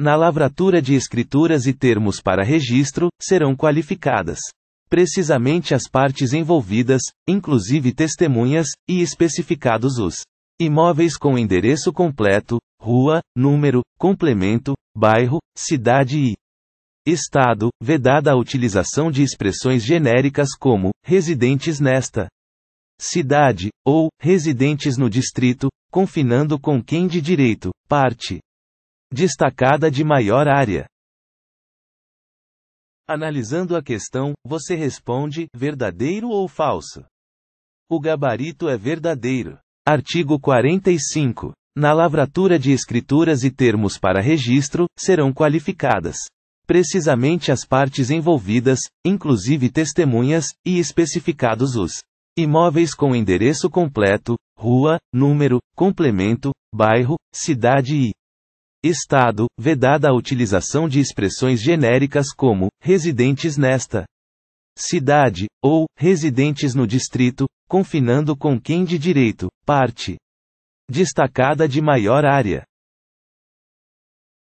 na lavratura de escrituras e termos para registro, serão qualificadas precisamente as partes envolvidas, inclusive testemunhas, e especificados os imóveis com endereço completo, rua, número, complemento, bairro, cidade e Estado, vedada a utilização de expressões genéricas como residentes nesta cidade, ou residentes no distrito, confinando com quem de direito, parte destacada de maior área. Analisando a questão, você responde: verdadeiro ou falso? O gabarito é verdadeiro. Artigo 45. Na lavratura de escrituras e termos para registro, serão qualificadas precisamente as partes envolvidas, inclusive testemunhas, e especificados os imóveis com endereço completo, rua, número, complemento, bairro, cidade e Estado, vedada a utilização de expressões genéricas como residentes nesta cidade, ou residentes no distrito, confinando com quem de direito, parte destacada de maior área.